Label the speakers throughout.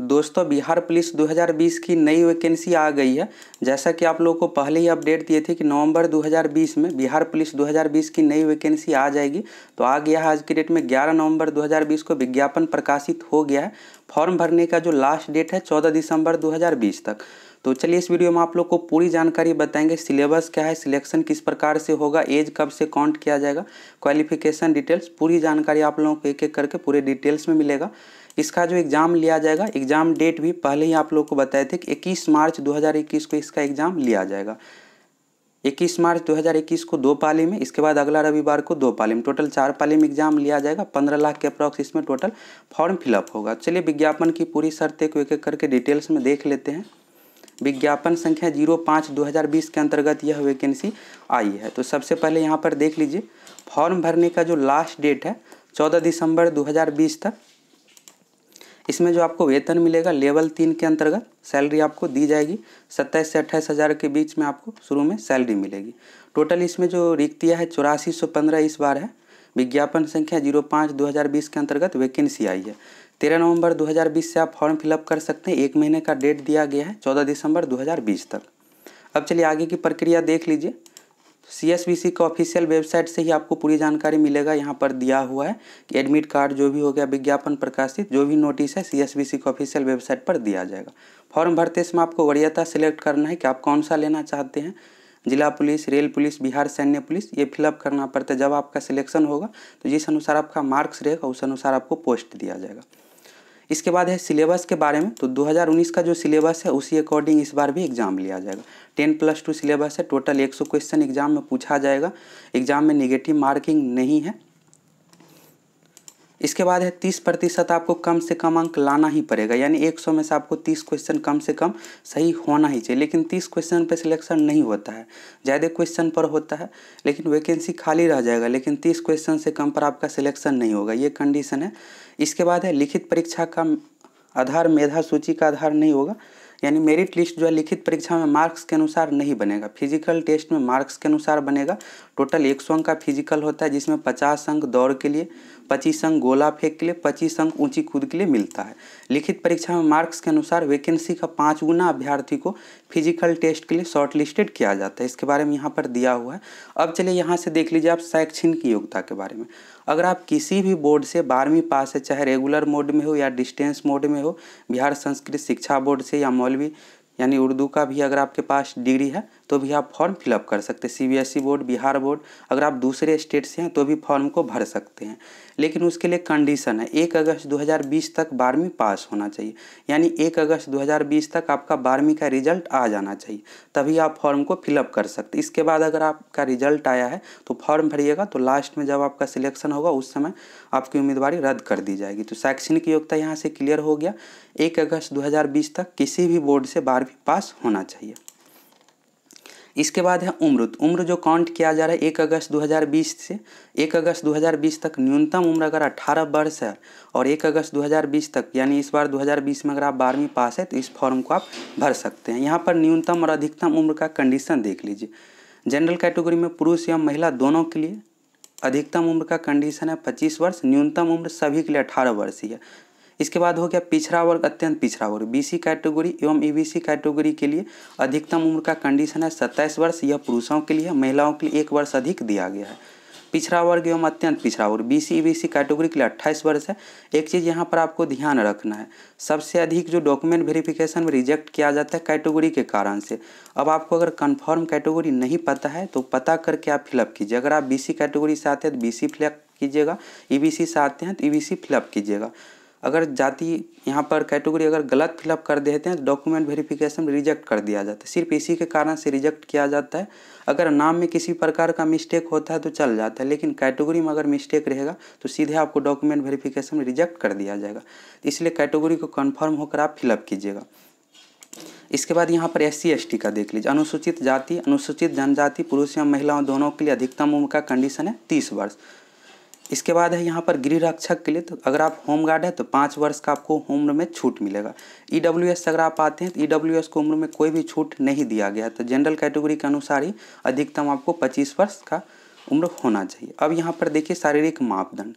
Speaker 1: दोस्तों बिहार पुलिस 2020 की नई वैकेंसी आ गई है जैसा कि आप लोगों को पहले ही अपडेट दिए थे कि नवंबर 2020 में बिहार पुलिस 2020 की नई वैकेंसी आ जाएगी तो आ गया है आज की डेट में 11 नवंबर 2020 को विज्ञापन प्रकाशित हो गया है फॉर्म भरने का जो लास्ट डेट है 14 दिसंबर 2020 तक तो चलिए इस वीडियो में आप लोग को पूरी जानकारी बताएंगे सिलेबस क्या है सिलेक्शन किस प्रकार से होगा एज कब से काउंट किया जाएगा क्वालिफिकेशन डिटेल्स पूरी जानकारी आप लोगों को एक एक करके पूरे डिटेल्स में मिलेगा इसका जो एग्ज़ाम लिया जाएगा एग्ज़ाम डेट भी पहले ही आप लोग को बताए थे कि इक्कीस मार्च 2021 को इसका एग्ज़ाम लिया जाएगा 21 मार्च 2021 को दो पाली में इसके बाद अगला रविवार को दो पाली में टोटल चार पाली में एग्जाम लिया जाएगा पंद्रह लाख के अप्रॉक्स इसमें टोटल फॉर्म फिलअप होगा तो चलिए विज्ञापन की पूरी शर्तें को एक एक करके डिटेल्स में देख लेते हैं विज्ञापन संख्या जीरो पाँच दो हज़ार बीस के अंतर्गत यह वैकेंसी आई है तो सबसे पहले यहाँ पर देख लीजिए फॉर्म भरने का जो लास्ट डेट है चौदह दिसंबर 2020 तक इसमें जो आपको वेतन मिलेगा लेवल तीन के अंतर्गत सैलरी आपको दी जाएगी सत्ताईस से अट्ठाईस हज़ार के बीच में आपको शुरू में सैलरी मिलेगी टोटल इसमें जो रिक्तियाँ है चौरासी सौ पंद्रह इस बार है विज्ञापन संख्या जीरो पाँच दो हज़ार बीस के अंतर्गत वैकेंसी आई है तेरह नवंबर 2020 से आप फॉर्म फिलअप कर सकते हैं एक महीने का डेट दिया गया है चौदह दिसंबर 2020 तक अब चलिए आगे की प्रक्रिया देख लीजिए सी का ऑफिशियल वेबसाइट से ही आपको पूरी जानकारी मिलेगा यहाँ पर दिया हुआ है कि एडमिट कार्ड जो भी हो गया विज्ञापन प्रकाशित जो भी नोटिस है सी का ऑफिशियल वेबसाइट पर दिया जाएगा फॉर्म भरते समय आपको वरीयता सिलेक्ट करना है कि आप कौन सा लेना चाहते हैं जिला पुलिस रेल पुलिस बिहार सैन्य पुलिस ये फिलअप करना पड़ता है जब आपका सिलेक्शन होगा तो जिस अनुसार आपका मार्क्स रहेगा उस अनुसार आपको पोस्ट दिया जाएगा इसके बाद है सिलेबस के बारे में तो 2019 का जो सिलेबस है उसी अकॉर्डिंग इस बार भी एग्जाम लिया जाएगा टेन प्लस टू सिलेबस है टोटल 100 क्वेश्चन एग्जाम में पूछा जाएगा एग्जाम में निगेटिव मार्किंग नहीं है इसके बाद है तीस प्रतिशत आपको कम से कम अंक लाना ही पड़ेगा यानी एक सौ में से आपको तीस क्वेश्चन कम से कम सही होना ही चाहिए लेकिन तीस क्वेश्चन पे सिलेक्शन नहीं होता है ज़्यादा क्वेश्चन पर होता है लेकिन वैकेंसी खाली रह जाएगा लेकिन तीस क्वेश्चन से कम पर आपका सिलेक्शन नहीं होगा ये कंडीशन है इसके बाद है लिखित परीक्षा का आधार मेधा सूची का आधार नहीं होगा यानी मेरिट लिस्ट जो है लिखित परीक्षा में मार्क्स के अनुसार नहीं बनेगा फिजिकल टेस्ट में मार्क्स के अनुसार बनेगा टोटल एक सौ अंक का फिजिकल होता है जिसमें पचास अंक दौड़ के लिए पच्चीस अंक गोला फेंक के लिए पच्चीस अंक ऊंची कूद के लिए मिलता है लिखित परीक्षा में मार्क्स के अनुसार वैकेंसी का पाँच गुना अभ्यर्थी को फिजिकल टेस्ट के लिए शॉर्टलिस्टेड किया जाता है इसके बारे में यहाँ पर दिया हुआ है अब चलिए यहाँ से देख लीजिए आप शैक्षणिक योग्यता के बारे में अगर आप किसी भी बोर्ड से बारहवीं पास है चाहे रेगुलर मोड में हो या डिस्टेंस मोड में हो बिहार संस्कृत शिक्षा बोर्ड से या मौलवी यानी उर्दू का भी अगर आपके पास डिग्री है तो भी आप फॉर्म फिलअप कर सकते हैं सी बोर्ड बिहार बोर्ड अगर आप दूसरे स्टेट से हैं तो भी फॉर्म को भर सकते हैं लेकिन उसके लिए कंडीशन है एक अगस्त 2020 तक बारहवीं पास होना चाहिए यानी एक अगस्त 2020 तक आपका बारहवीं का रिजल्ट आ जाना चाहिए तभी आप फॉर्म को फिलअप कर सकते इसके बाद अगर आपका रिजल्ट आया है तो फॉर्म भरिएगा तो लास्ट में जब आपका सिलेक्शन होगा उस समय आपकी उम्मीदवारी रद्द कर दी जाएगी तो शैक्षणिक योग्यता यहाँ से क्लियर हो गया एक अगस्त 2020 तक किसी भी बोर्ड से बारहवीं पास होना चाहिए इसके बाद है उम्र तो उम्र जो काउंट किया जा रहा है एक अगस्त 2020 से एक अगस्त 2020 तक न्यूनतम उम्र अगर 18 वर्ष है और एक अगस्त 2020 तक यानी इस बार 2020 में अगर आप बारहवीं पास है तो इस फॉर्म को आप भर सकते हैं यहाँ पर न्यूनतम और अधिकतम उम्र का कंडीशन देख लीजिए जनरल कैटेगरी में पुरुष या महिला दोनों के लिए अधिकतम उम्र का कंडीशन है 25 वर्ष न्यूनतम उम्र सभी के लिए 18 वर्ष ही है इसके बाद हो गया पिछड़ा वर्ग अत्यंत पिछड़ा वर्ग बीसी कैटेगरी एवं ईबीसी e कैटेगरी के लिए अधिकतम उम्र का कंडीशन है सत्ताईस वर्ष यह पुरुषों के लिए महिलाओं के लिए एक वर्ष अधिक दिया गया है पिछड़ा वर्ग एवं अत्यंत पिछड़ा वर्ग B C B C category के लिए अट्ठाईस वर्ष है एक चीज़ यहाँ पर आपको ध्यान रखना है सबसे अधिक जो डॉक्यूमेंट वेरिफिकेशन में रिजेक्ट किया जाता है कैटेगरी के कारण से अब आपको अगर कंफर्म कैटेगरी नहीं पता है तो पता करके आप फिलअप कीजिए अगर आप बी सी कैटेगरी से आते हैं तो बी सी फिलअप कीजिएगा ई बी सी से आते हैं तो ई बी सी फिलअप कीजिएगा अगर जाति यहाँ पर कैटेगरी अगर गलत फिलअप कर देते हैं तो डॉक्यूमेंट वेरिफिकेशन रिजेक्ट कर दिया जाता है सिर्फ इसी के कारण से रिजेक्ट किया जाता है अगर नाम में किसी प्रकार का मिस्टेक होता है तो चल जाता है लेकिन कैटेगरी में अगर मिस्टेक रहेगा तो सीधे आपको डॉक्यूमेंट वेरिफिकेशन रिजेक्ट कर दिया जाएगा इसलिए कैटेगरी को कन्फर्म होकर आप फिलअप कीजिएगा इसके बाद यहाँ पर एस सी का देख लीजिए अनुसूचित जाति अनुसूचित जनजाति पुरुष या महिलाओं दोनों के लिए अधिकतम उम्र का कंडीशन है तीस वर्ष इसके बाद है यहाँ पर गृह रक्षक के लिए तो अगर आप होम गार्ड है तो पाँच वर्ष का आपको उम्र में छूट मिलेगा ई डब्ल्यू एस अगर आप आते हैं तो ई डब्ल्यू एस को उम्र में कोई भी छूट नहीं दिया गया है तो जनरल कैटेगरी के अनुसार ही अधिकतम आपको पच्चीस वर्ष का उम्र होना चाहिए अब यहाँ पर देखिए शारीरिक मापदंड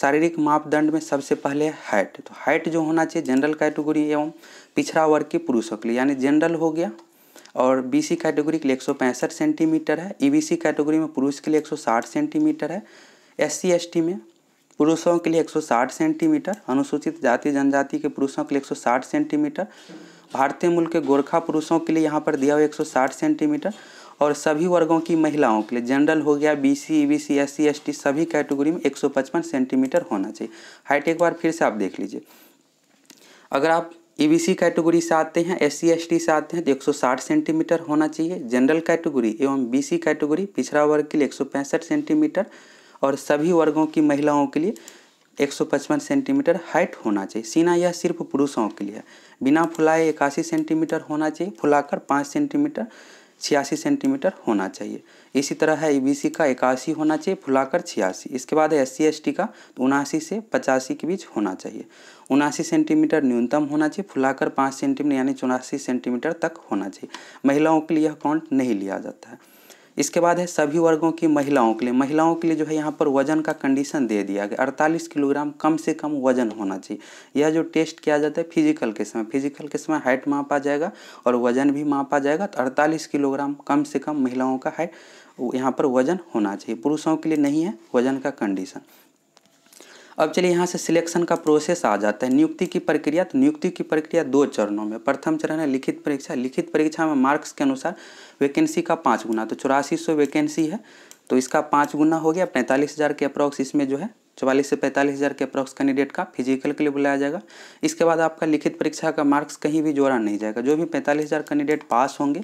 Speaker 1: शारीरिक मापदंड में सबसे पहले हाइट तो हाइट जो होना चाहिए जनरल कैटेगरी एवं पिछड़ा वर्ग के पुरुषों के लिए यानी जनरल हो गया और बीसी कैटेगरी के लिए एक सेंटीमीटर है ईबीसी e कैटेगरी में पुरुष के लिए 160 सेंटीमीटर है एस सी में पुरुषों के लिए 160 सेंटीमीटर अनुसूचित जाति जनजाति के पुरुषों के लिए 160 सेंटीमीटर भारतीय मूल के गोरखा पुरुषों के लिए यहाँ पर दिया हुआ 160 सेंटीमीटर और सभी वर्गों की महिलाओं के लिए जनरल हो गया B C E B C S C S T सभी कैटेगरी में 155 सेंटीमीटर होना चाहिए हाइट एक बार फिर से आप देख लीजिए अगर आप ईबीसी e कैटेगरी से आते हैं एस सी से आते हैं तो 160 सेंटीमीटर होना चाहिए जनरल कैटेगरी एवं बीसी कैटेगरी पिछड़ा वर्ग के लिए 165 सेंटीमीटर और सभी वर्गों की महिलाओं के लिए 155 सेंटीमीटर हाइट होना चाहिए सीना यह सिर्फ पुरुषों के लिए बिना फुलाए इक्यासी सेंटीमीटर होना चाहिए फुलाकर पाँच सेंटीमीटर छियासी सेंटीमीटर होना चाहिए इसी तरह है ई का इक्यासी होना चाहिए फुलाकर छियासी इसके बाद एस सी का उनासी से पचासी के बीच होना चाहिए उनासी सेंटीमीटर न्यूनतम होना चाहिए फुलाकर पाँच सेंटीमीटर यानी चौरासी सेंटीमीटर तक होना चाहिए महिलाओं के लिए यह काउंट नहीं लिया जाता है इसके बाद है सभी वर्गों की महिलाओं के लिए महिलाओं के लिए जो है यहाँ पर वजन का कंडीशन दे दिया गया अड़तालीस किलोग्राम कम से कम वजन होना चाहिए यह जो टेस्ट किया जाता है फिजिकल के समय फिजिकल के समय हाइट मापा जाएगा और वजन भी मापा जाएगा तो अड़तालीस किलोग्राम कम से कम महिलाओं का हाइट यहाँ पर वजन होना चाहिए पुरुषों के लिए नहीं है वजन का कंडीशन अब चलिए यहाँ से सिलेक्शन का प्रोसेस आ जाता है नियुक्ति की प्रक्रिया तो नियुक्ति की प्रक्रिया दो चरणों में प्रथम चरण है लिखित परीक्षा लिखित परीक्षा में मार्क्स के अनुसार वैकेंसी का पाँच गुना तो चौरासी सौ वैकेंसी है तो इसका पाँच गुना हो गया पैंतालीस हज़ार के अप्रॉक्स इसमें जो है चौवालीस से पैंतालीस हज़ार के अप्रॉक्स कैंडिडेट का फिजिकल के लिए बुलाया जाएगा इसके बाद आपका लिखित परीक्षा का मार्क्स कहीं भी जोड़ा नहीं जाएगा जो भी पैंतालीस हज़ार कैंडिडेट पास होंगे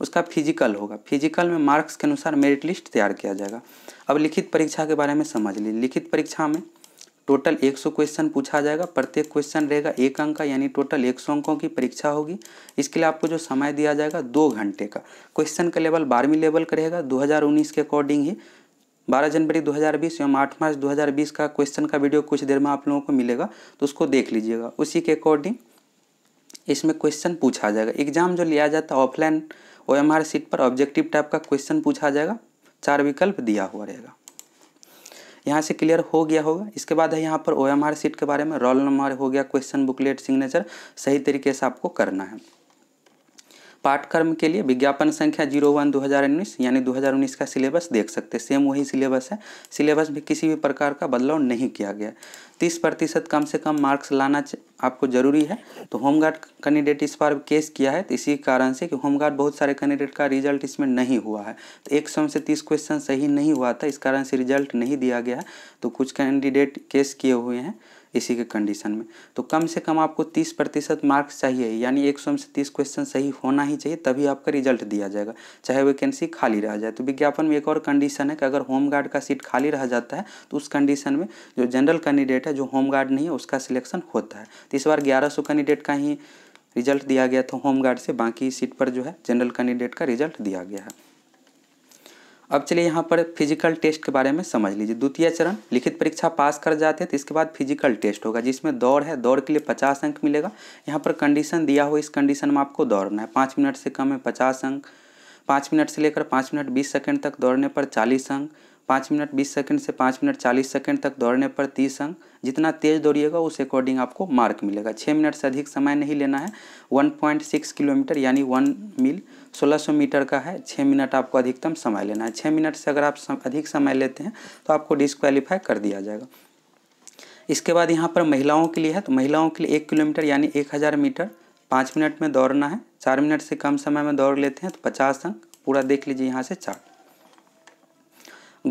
Speaker 1: उसका फिजिकल होगा फिजिकल में मार्क्स के अनुसार मेरिट लिस्ट तैयार किया जाएगा अब लिखित परीक्षा के बारे में समझ लीजिए लिखित परीक्षा में टोटल 100 क्वेश्चन पूछा जाएगा प्रत्येक क्वेश्चन रहेगा एक अंक का यानी टोटल 100 अंकों की परीक्षा होगी इसके लिए आपको जो समय दिया जाएगा दो घंटे का क्वेश्चन का लेवल बारहवीं लेवल का रहेगा 2019 के अकॉर्डिंग ही 12 जनवरी 2020 एवं 8 मार्च 2020 का क्वेश्चन का वीडियो कुछ देर में आप लोगों को मिलेगा तो उसको देख लीजिएगा उसी के अकॉर्डिंग इसमें क्वेश्चन पूछा जाएगा एग्जाम जो लिया जाता है offline O M R sheet पर ऑब्जेक्टिव टाइप का क्वेश्चन पूछा जाएगा चार विकल्प दिया हुआ रहेगा यहाँ से क्लियर हो गया होगा इसके बाद है यहाँ पर ओ एम आर सीट के बारे में रोल नंबर हो गया क्वेश्चन बुकलेट सिग्नेचर सही तरीके से आपको करना है पाठ्यक्रम के लिए विज्ञापन संख्या जीरो वन दो हज़ार उन्नीस यानी दो हज़ार उन्नीस का सिलेबस देख सकते हैं सेम वही सिलेबस है सिलेबस में किसी भी प्रकार का बदलाव नहीं किया गया तीस प्रतिशत कम से कम मार्क्स लाना आपको ज़रूरी है तो होमगार्ड कैंडिडेट इस बार केस किया है तो इसी कारण से कि होमगार्ड बहुत सारे कैंडिडेट का रिजल्ट इसमें नहीं हुआ है तो एक सौ से तीस क्वेश्चन सही नहीं हुआ था इस कारण से रिजल्ट नहीं दिया गया तो कुछ कैंडिडेट केस किए हुए हैं इसी के कंडीशन में तो कम से कम आपको तीस प्रतिशत मार्क्स चाहिए यानी एक सौ में से तीस क्वेश्चन सही होना ही चाहिए तभी आपका रिजल्ट दिया जाएगा चाहे वैकेंसी खाली रह जाए तो विज्ञापन में एक और कंडीशन है कि अगर होम गार्ड का सीट खाली रह जाता है तो उस कंडीशन में जो जनरल कैंडिडेट है जो होम गार्ड नहीं है उसका सिलेक्शन होता है तो इस बार ग्यारह कैंडिडेट का ही रिजल्ट दिया गया था होम गार्ड से बाकी सीट पर जो है जनरल कैंडिडेट का रिजल्ट दिया गया है अब चलिए यहाँ पर फिजिकल टेस्ट के बारे में समझ लीजिए द्वितीय चरण लिखित परीक्षा पास कर जाते हैं तो इसके बाद फिजिकल टेस्ट होगा जिसमें दौड़ है दौड़ के लिए पचास अंक मिलेगा यहाँ पर कंडीशन दिया हो इस कंडीशन में आपको दौड़ना है पाँच मिनट से कम है पचास अंक पाँच मिनट से लेकर पाँच मिनट बीस सेकेंड तक दौड़ने पर चालीस अंक पाँच मिनट बीस सेकंड से पाँच मिनट चालीस सेकंड तक दौड़ने पर तीस अंक जितना तेज़ दौड़िएगा उस अकॉर्डिंग आपको मार्क मिलेगा छः मिनट से अधिक समय नहीं लेना है वन पॉइंट सिक्स किलोमीटर यानी वन मील सोलह सौ मीटर का है छः मिनट आपको अधिकतम समय लेना है छः मिनट से अगर आप सम, अधिक समय लेते हैं तो आपको डिसक्वालीफाई कर दिया जाएगा इसके बाद यहाँ पर महिलाओं के लिए है तो महिलाओं के लिए एक किलोमीटर यानी एक हज़ार मीटर पाँच मिनट में दौड़ना है चार मिनट से कम समय में दौड़ लेते हैं तो पचास अंक पूरा देख लीजिए यहाँ से चार्ट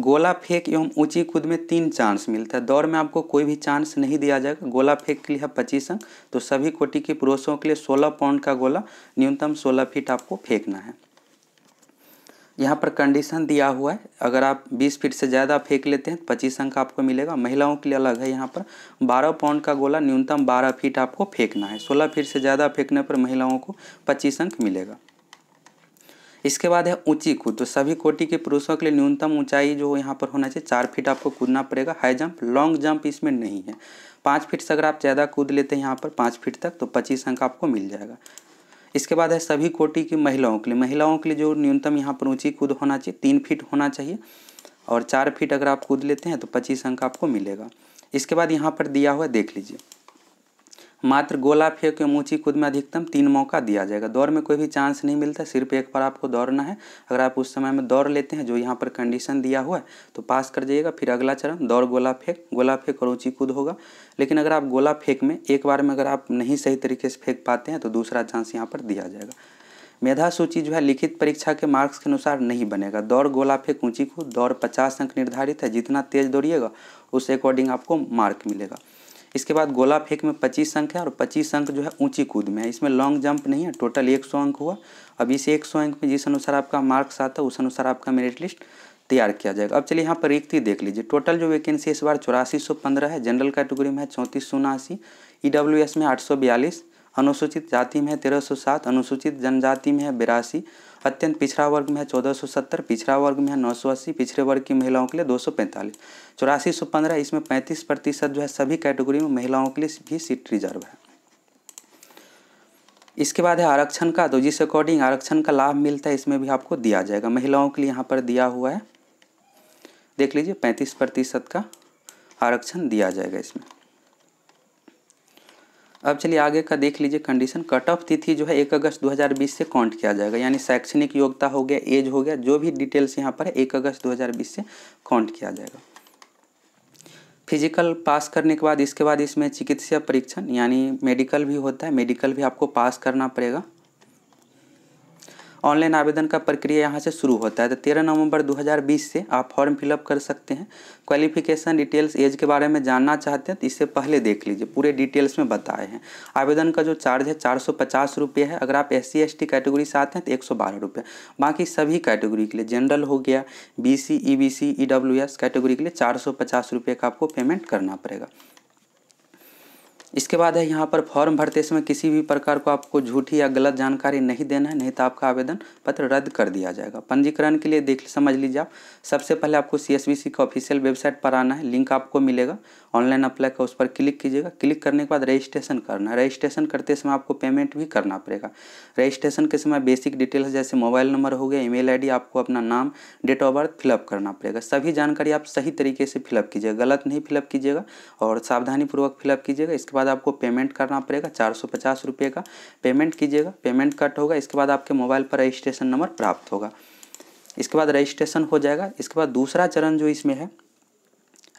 Speaker 1: गोला फेंक एवं ऊंची कूद में तीन चांस मिलता है दौड़ में आपको कोई भी चांस नहीं दिया जाएगा गोला फेंक के लिए है पच्चीस अंक तो सभी कोटि के पुरुषों के लिए सोलह पाउंड का गोला न्यूनतम सोलह फीट आपको फेंकना है यहाँ पर कंडीशन दिया हुआ है अगर आप 20 फीट से ज़्यादा फेंक लेते हैं तो पच्चीस अंक आपको मिलेगा महिलाओं के लिए अलग है यहाँ पर 12 पाउंड का गोला न्यूनतम 12 फीट आपको फेंकना है 16 फीट से ज़्यादा फेंकने पर महिलाओं को 25 अंक मिलेगा इसके बाद है ऊंची कूद तो सभी कोटि के पुरुषों के लिए न्यूनतम ऊंचाई जो यहाँ पर होना चाहिए चार फीट आपको कूदना पड़ेगा हाई जंप लॉन्ग जंप इसमें नहीं है पाँच फीट से अगर आप ज़्यादा कूद लेते हैं यहाँ पर पाँच फीट तक तो पच्चीस अंक आपको मिल जाएगा इसके बाद है सभी कोटि की महिलाओं के लिए महिलाओं के लिए जो न्यूनतम यहाँ पर ऊँची कूद होना चाहिए तीन फीट होना चाहिए और चार फीट अगर आप कूद लेते हैं तो पच्चीस अंक आपको मिलेगा इसके बाद यहाँ पर दिया हुआ देख लीजिए मात्र गोला फेंक एवं ऊँची कूद में अधिकतम तीन मौका दिया जाएगा दौड़ में कोई भी चांस नहीं मिलता सिर्फ एक बार आपको दौड़ना है अगर आप उस समय में दौड़ लेते हैं जो यहाँ पर कंडीशन दिया हुआ है तो पास कर जाइएगा फिर अगला चरण दौड़ गोला फेंक गोला फेंक और ऊँची कूद होगा लेकिन अगर आप गोला फेंक में एक बार में अगर आप नहीं सही तरीके से फेंक पाते हैं तो दूसरा चांस यहाँ पर दिया जाएगा मेधा सूची जो है लिखित परीक्षा के मार्क्स के अनुसार नहीं बनेगा दौड़ गोला फेंक ऊँची कूद दौड़ पचास अंक निर्धारित है जितना तेज दौड़िएगा उस अकॉर्डिंग आपको मार्क मिलेगा इसके बाद गोला फेंक में पच्चीस अंक है और पच्चीस अंक जो है ऊंची कूद में है इसमें लॉन्ग जंप नहीं है टोटल एक सौ अंक हुआ अब इस एक सौ अंक में जिस अनुसार आपका मार्क्स आता है उस अनुसार आपका मेरिट लिस्ट तैयार किया जाएगा अब चलिए यहाँ पर रिक्ति देख लीजिए टोटल जो वैकेंसी इस बार चौरासी सौ पंद्रह है जनरल कैटेगरी में है चौंतीस सौ उनासी ई डब्ल्यू एस में आठ सौ बयालीस अनुसूचित जाति में है तेरह सौ सात अनुसूचित जनजाति में है बिरासी अत्यंत पिछड़ा वर्ग में है चौदह सौ सत्तर पिछड़ा वर्ग में है नौ सौ अस्सी पिछड़े वर्ग की महिलाओं के लिए दो सौ पैंतालीस चौरासी सौ पंद्रह इसमें पैंतीस प्रतिशत जो है सभी कैटेगरी में महिलाओं के लिए भी सीट रिजर्व है इसके बाद है आरक्षण का तो जिस अकॉर्डिंग आरक्षण का लाभ मिलता है इसमें भी आपको दिया जाएगा महिलाओं के लिए यहाँ पर दिया हुआ है देख लीजिए पैंतीस प्रतिशत का आरक्षण दिया जाएगा इसमें अब चलिए आगे का देख लीजिए कंडीशन कट ऑफ तिथि जो है एक अगस्त 2020 से काउंट किया जाएगा यानी शैक्षणिक योग्यता हो गया एज हो गया जो भी डिटेल्स यहाँ पर है एक अगस्त 2020 से काउंट किया जाएगा फिजिकल पास करने के बाद इसके बाद इसमें चिकित्सा परीक्षण यानी मेडिकल भी होता है मेडिकल भी आपको पास करना पड़ेगा ऑनलाइन आवेदन का प्रक्रिया यहाँ से शुरू होता है तो तेरह नवंबर 2020 से आप फॉर्म फिलअप कर सकते हैं क्वालिफिकेशन डिटेल्स एज के बारे में जानना चाहते हैं तो इससे पहले देख लीजिए पूरे डिटेल्स में बताए हैं आवेदन का जो चार्ज है चार सौ है अगर आप एस सी कैटेगरी से आते हैं तो एक सौ बाकी सभी कैटेगरी के लिए जनरल हो गया B C E B C E W S category के लिए चार सौ पचास रुपये का आपको पेमेंट करना पड़ेगा इसके बाद है यहाँ पर फॉर्म भरते समय किसी भी प्रकार को आपको झूठी या गलत जानकारी नहीं देना है नहीं तो आपका आवेदन पत्र रद्द कर दिया जाएगा पंजीकरण के लिए देख समझ लीजिए आप सबसे पहले आपको सी एस बी सी का ऑफिशियल वेबसाइट पर आना है लिंक आपको मिलेगा ऑनलाइन अप्लाई का उस पर क्लिक कीजिएगा क्लिक करने के बाद रजिस्ट्रेशन करना है रजिस्ट्रेशन करते समय आपको पेमेंट भी करना पड़ेगा रजिस्ट्रेशन के समय बेसिक डिटेल्स जैसे मोबाइल नंबर हो गया ईमेल आईडी आपको अपना नाम डेट ऑफ बर्थ फिलअप करना पड़ेगा सभी जानकारी आप सही तरीके से फिलअप कीजिएगा गलत नहीं फिलअप कीजिएगा और सावधानीपूर्वक फिलअप कीजिएगा इसके बाद बाद आपको पेमेंट करना पड़ेगा चार सौ पचास रुपये का पेमेंट कीजिएगा पेमेंट कट होगा इसके बाद आपके मोबाइल पर रजिस्ट्रेशन नंबर प्राप्त होगा इसके बाद रजिस्ट्रेशन हो जाएगा इसके बाद दूसरा चरण जो इसमें है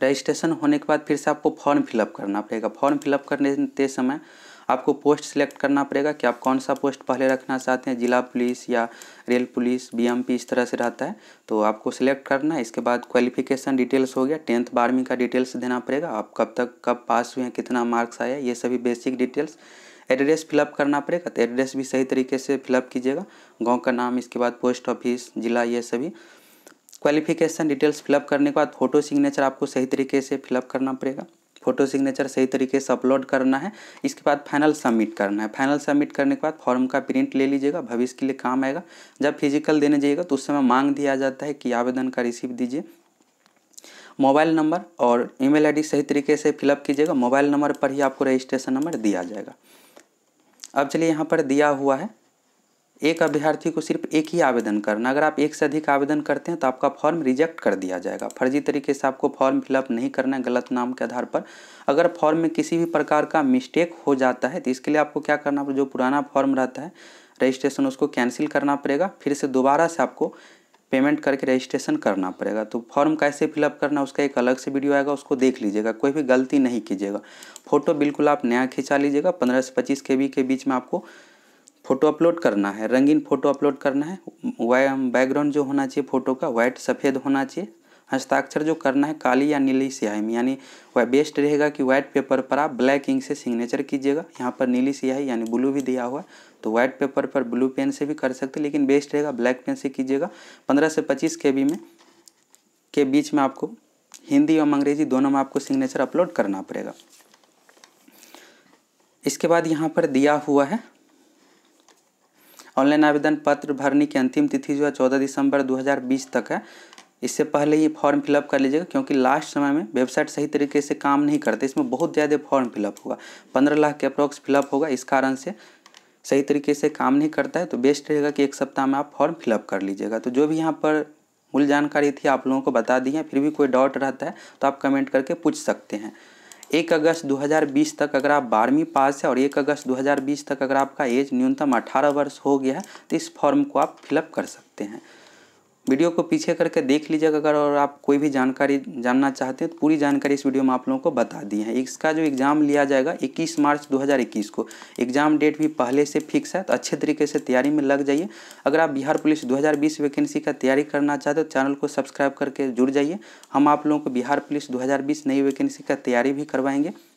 Speaker 1: रजिस्ट्रेशन होने के बाद फिर से आपको फॉर्म फिलअप करना पड़ेगा फॉर्म फिलअप करने समय आपको पोस्ट सेलेक्ट करना पड़ेगा कि आप कौन सा पोस्ट पहले रखना चाहते हैं जिला पुलिस या रेल पुलिस बीएमपी इस तरह से रहता है तो आपको सिलेक्ट करना है इसके बाद क्वालिफिकेशन डिटेल्स हो गया टेंथ बारहवीं का डिटेल्स देना पड़ेगा आप कब तक कब पास हुए हैं कितना मार्क्स आया ये सभी बेसिक डिटेल्स एड्रेस फिलअप करना पड़ेगा तो एड्रेस भी सही तरीके से फिलअप कीजिएगा गाँव का नाम इसके बाद पोस्ट ऑफिस जिला ये सभी क्वालिफिकेशन डिटेल्स फिलअप करने के बाद फोटो सिग्नेचर आपको सही तरीके से फिलअप करना पड़ेगा फोटो सिग्नेचर सही तरीके से अपलोड करना है इसके बाद फाइनल सबमिट करना है फाइनल सबमिट करने के बाद फॉर्म का प्रिंट ले लीजिएगा भविष्य के लिए काम आएगा जब फिजिकल देने जाइएगा तो उस समय मांग दिया जाता है कि आवेदन का रिसीव दीजिए मोबाइल नंबर और ईमेल आईडी सही तरीके से फिलअप कीजिएगा मोबाइल नंबर पर ही आपको रजिस्ट्रेशन नंबर दिया जाएगा अब चलिए यहाँ पर दिया हुआ है एक अभ्यर्थी को सिर्फ एक ही आवेदन करना अगर आप एक से अधिक आवेदन करते हैं तो आपका फॉर्म रिजेक्ट कर दिया जाएगा फर्जी तरीके से आपको फॉर्म फिलअप नहीं करना है गलत नाम के आधार पर अगर फॉर्म में किसी भी प्रकार का मिस्टेक हो जाता है तो इसके लिए आपको क्या करना पड़ेगा जो पुराना फॉर्म रहता है रजिस्ट्रेशन उसको कैंसिल करना पड़ेगा फिर से दोबारा से आपको पेमेंट करके रजिस्ट्रेशन करना पड़ेगा तो फॉर्म कैसे फिलअप करना उसका एक अलग से वीडियो आएगा उसको देख लीजिएगा कोई भी गलती नहीं कीजिएगा फोटो बिल्कुल आप नया खिंचा लीजिएगा पंद्रह से पच्चीस के बी के बीच में आपको फ़ोटो अपलोड करना है रंगीन फ़ोटो अपलोड करना है बैकग्राउंड जो होना चाहिए फ़ोटो का वाइट सफ़ेद होना चाहिए हस्ताक्षर जो करना है काली या नीली स्याही में यानी वह बेस्ट रहेगा कि वाइट पेपर पर आप ब्लैक इंक से सिग्नेचर कीजिएगा यहाँ पर नीली स्याही यानी ब्लू भी दिया हुआ है तो वाइट पेपर पर ब्लू पेन से भी कर सकते हैं लेकिन बेस्ट रहेगा ब्लैक पेन से कीजिएगा पंद्रह से पच्चीस के में के बीच में आपको हिंदी और अंग्रेजी दोनों में आपको सिग्नेचर अपलोड करना पड़ेगा इसके बाद यहाँ पर दिया हुआ है ऑनलाइन आवेदन पत्र भरने की अंतिम तिथि जो है चौदह दिसंबर बीस तक है इससे पहले ये फॉर्म फिलअप कर लीजिएगा क्योंकि लास्ट समय में वेबसाइट सही तरीके से काम नहीं करते इसमें बहुत ज़्यादा फॉर्म फिलअप होगा पंद्रह लाख के अप्रॉक्स फिलअप होगा इस कारण से सही तरीके से काम नहीं करता है तो बेस्ट रहेगा कि एक सप्ताह में आप फॉर्म फिलअप कर लीजिएगा तो जो भी यहाँ पर मूल जानकारी थी आप लोगों को बता दी है फिर भी कोई डाउट रहता है तो आप कमेंट करके पूछ सकते हैं एक अगस्त 2020 तक अगर आप बारहवीं पास है और एक अगस्त 2020 तक अगर आपका एज न्यूनतम 18 वर्ष हो गया है तो इस फॉर्म को आप फिलअप कर सकते हैं वीडियो को पीछे करके देख लीजिएगा अगर और आप कोई भी जानकारी जानना चाहते हैं तो पूरी जानकारी इस वीडियो में आप लोगों को बता दी है इसका जो एग्ज़ाम लिया जाएगा 21 मार्च 2021 को एग्ज़ाम डेट भी पहले से फिक्स है तो अच्छे तरीके से तैयारी में लग जाइए अगर आप बिहार पुलिस 2020 वैकेंसी का तैयारी करना चाहते हो तो चैनल को सब्सक्राइब करके जुड़ जाइए हम आप लोगों को बिहार पुलिस दो नई वैकेंसी का तैयारी भी करवाएंगे